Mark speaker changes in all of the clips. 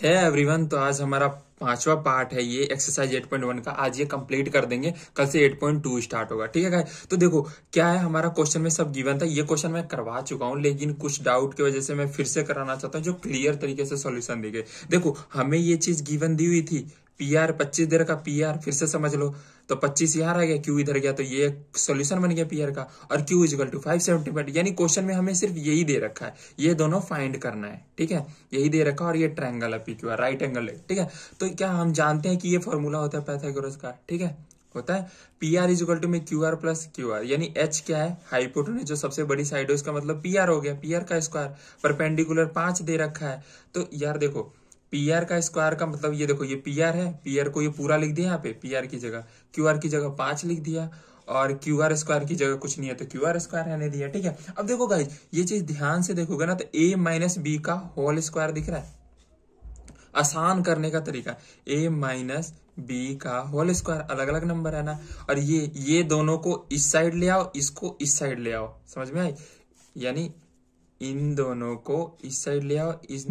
Speaker 1: है hey everyone तो आज हमारा पांचवा पार्ट है ये एक्सरसाइज 8.1 का आज ये कंप्लीट कर देंगे कल से 8.2 स्टार्ट होगा ठीक है तो देखो क्या है हमारा क्वेश्चन में सब गिवन था ये क्वेश्चन मैं करवा चुका हूँ लेकिन कुछ डाउट की वजह से मैं फिर से कराना चाहता हूँ जो क्लियर तरीके से सोल्यूशन गई देखो हमें ये चीज गिवन दी हुई थी पी आर पच्चीस देर का पी आर फिर से समझ लो तो 25 यहाँ रह गया क्यू इधर गया तो ये सोल्यूशन बन गया पीयर का और Q equal to five seventy यानी क्वेश्चन में हमें सिर्फ यही दे रखा है ये दोनों फाइंड करना है ठीक है यही दे रखा और ये ट्राइंगल है पीक्यू राइट एंगल है ठीक है तो क्या हम जानते हैं कि ये फॉर्मूला होता है पैथागोरस का ठीक है होता है P R is equal to में Q R plus Q R यानी एच क्या है हाइपोटेनस जो सबसे बड़ी साइड है उसका मतलब पी आर हो गया पी आर का स्क्वायर परपेंडिकुलर पांच दे रखा है तो यार देखो पी आर का स्क्वायर का मतलब ये देखो ये पी आर है पी आर को ये पूरा लिख दिया यहाँ पे पी आर की जगह क्यू आर की जगह पांच लिख दिया और क्यू आर स्क्वायर की जगह कुछ नहीं है तो क्यू आर स्क्वायर रहने दिया ठीक है अब देखो गाइज ये चीज ध्यान से देखोगे ना तो ए माइनस बी का होल स्क्वायर दिख रहा है आसान करने का तरीका ए माइनस बी का होल स्क्वायर अलग अलग नंबर है ना और ये ये दोनों को इस साइड ले आओ इसको इस साइड ले आओ समझ में आई यानी इन दोनों को इस साइड ले आओ इस,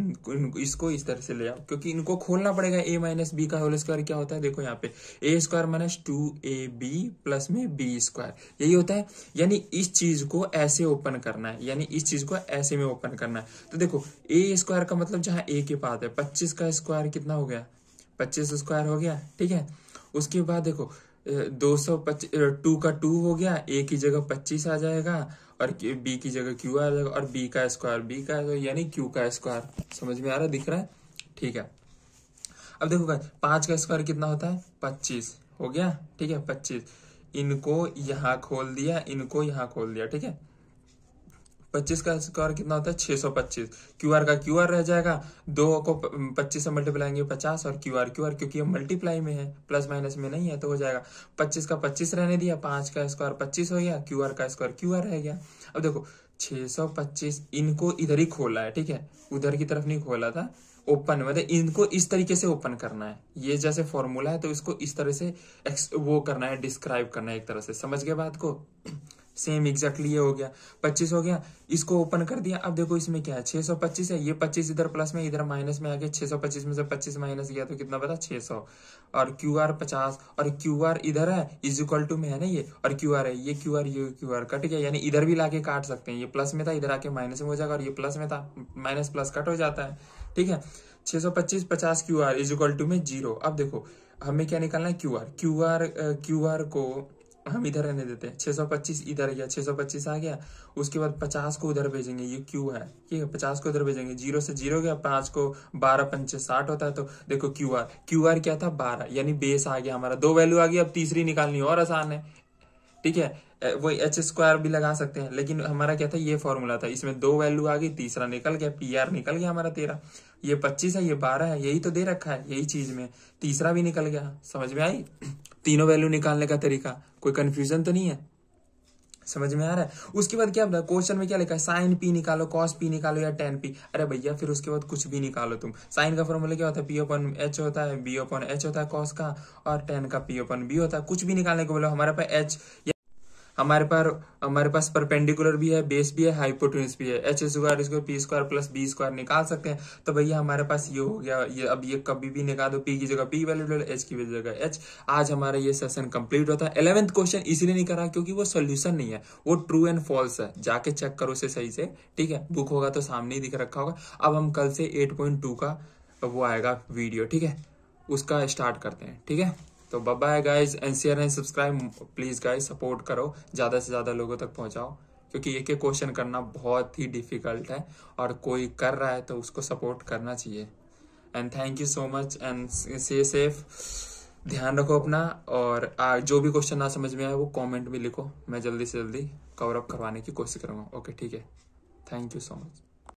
Speaker 1: इसको इस तरह से ले आओ क्योंकि इनको खोलना पड़ेगा ए माइनस बी का होल स्क्वायर क्या होता है देखो यहाँ पे A square minus two A B plus में बी स्क्वायर यही होता है यानी इस चीज को ऐसे ओपन करना है यानी इस चीज को ऐसे में ओपन करना है तो देखो ए स्क्वायर का मतलब जहां ए के पास है पच्चीस का स्क्वायर कितना हो गया पच्चीस स्क्वायर हो गया ठीक है उसके बाद देखो दो सौ टू का टू हो गया ए की जगह पच्चीस आ जाएगा और बी की जगह क्यू आ जाएगा और बी का स्क्वायर बी का यानी क्यू का स्क्वायर समझ में आ रहा है दिख रहा है ठीक है अब देखो भाई पांच का स्क्वायर कितना होता है पच्चीस हो गया ठीक है पच्चीस इनको यहाँ खोल दिया इनको यहाँ खोल दिया ठीक है पच्चीस का स्क्वायर कितना होता है छह सौ पच्चीस क्यू आर का क्यू आर रह जाएगा दो को पच्चीस से मल्टीप्लाई करेंगे पचास और क्यू आर क्यू आर क्योंकि ये मल्टीप्लाई में है प्लस माइनस में नहीं है तो हो जाएगा पच्चीस का पच्चीस रहने दिया पांच का स्क्वायर पच्चीस हो गया क्यू आर का स्क्वायर क्यू आर रह गया अब देखो सौ पच्चीस इनको इधर ही खोला है ठीक है उधर की तरफ नहीं खोला था ओपन मतलब इनको इस तरीके से ओपन करना है ये जैसे फॉर्मूला है तो इसको इस तरह से वो करना है डिस्क्राइब करना है एक तरह से समझ गए बात को सेम एग्जैक्टली ये हो गया पच्चीस हो गया इसको ओपन कर दिया अब देखो इसमें क्या है पच्चीस है ये पच्चीस इधर प्लस में इधर माइनस में आ गया पच्चीस में से पच्चीस माइनस गया तो कितना बता सौ और क्यू आर पचास और क्यू आर इधर है इज इक्वल टू में है ना ये और क्यू आर है ये क्यू आर ये क्यू आर कट गया यानी इधर भी लाके काट सकते हैं ये प्लस में था इधर आके माइनस में हो जाएगा और ये प्लस में था माइनस प्लस कट हो जाता है ठीक है सौ पच्चीस पचास Q R is equal to में जीरो अब देखो हमें क्या निकालना है Q R Q R Q R को हम इधर रहने देते हैं 625 इधर गया 625 आ गया उसके बाद 50 को उधर भेजेंगे ये क्यू है ठीक है 50 को उधर भेजेंगे जीरो से जीरो गया पांच को बारह पंचे साठ होता है तो देखो क्यू आर क्यू आर क्या था बारह यानी बेस आ गया हमारा दो वैल्यू आ गई अब तीसरी निकालनी और आसान है ठीक है वो एच स्क्वायर भी लगा सकते हैं लेकिन हमारा क्या था ये फॉर्मूला था इसमें दो वैल्यू आ गई तीसरा निकल गया पी आर निकल गया हमारा तेरह ये पच्चीस है ये बारह है यही तो दे रखा है यही चीज में तीसरा भी निकल गया समझ में आई तीनों वैल्यू निकालने का तरीका कोई कंफ्यूजन तो नहीं है समझ में आ रहा है उसके बाद क्या क्वेश्चन में क्या लिखा है साइन पी निकालो कॉस पी निकालो या टेन पी अरे भैया फिर उसके बाद कुछ भी निकालो तुम साइन का फॉर्मूला क्या होता है पी ओपन एच होता है बी ओपन एच होता है कॉस का और टेन का पी ओपन बी होता है कुछ भी निकालने को बोलो हमारे पास एच हमारे पास हमारे पास परपेंडिकुलर भी है बेस भी है हाइपोटेन्स भी है एच स्क्वायर इसको P square plus B square निकाल सकते हैं तो भैया हमारे पास ये हो गया ये अब ये कभी भी निकाल दो पी की जगह पी वैल्यू डाल एच की जगह एच आज हमारा ये सेशन कंप्लीट होता है इलेवेंथ क्वेश्चन इसलिए नहीं करा क्योंकि वो सोल्यूशन नहीं है वो ट्रू एंड फॉल्स है जाके चेक करो उसे सही से ठीक है बुक होगा तो सामने ही दिख रखा होगा अब हम कल से एट का वो आएगा वीडियो ठीक है उसका स्टार्ट करते हैं ठीक है तो बब्बा है guys and are and subscribe please guys support करो ज्यादा से ज्यादा लोगों तक पहुंचाओ क्योंकि एक एक क्वेश्चन करना बहुत ही डिफिकल्ट है और कोई कर रहा है तो उसको सपोर्ट करना चाहिए and thank you so much and stay safe ध्यान रखो अपना और आ, जो भी क्वेश्चन ना समझ में आए वो कमेंट में लिखो मैं जल्दी से जल्दी कवर अप करवाने की कोशिश करूँगा ओके ठीक है थैंक यू सो मच